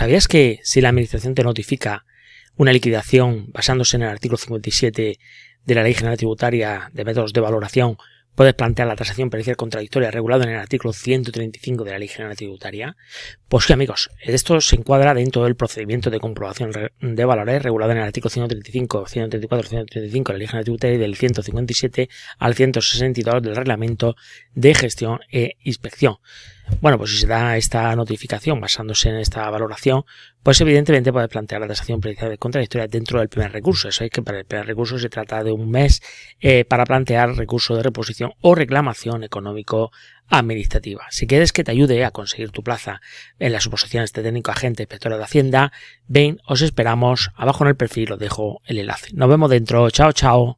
¿Sabías que si la Administración te notifica una liquidación basándose en el artículo 57 de la Ley General Tributaria de Métodos de Valoración, puedes plantear la tasación pericial contradictoria regulada en el artículo 135 de la Ley General Tributaria? Pues sí, amigos, esto se encuadra dentro del procedimiento de comprobación de valores regulado en el artículo 135, 134, 135 de la Ley General Tributaria y del 157 al 162 del Reglamento de Gestión e Inspección. Bueno, pues si se da esta notificación basándose en esta valoración, pues evidentemente puedes plantear la tasación de contradictoria dentro del primer recurso. Eso es que para el primer recurso se trata de un mes eh, para plantear recurso de reposición o reclamación económico administrativa. Si quieres que te ayude a conseguir tu plaza en las suposiciones de este técnico agente inspectora de Hacienda, ven, os esperamos. Abajo en el perfil os dejo el enlace. Nos vemos dentro. Chao, chao.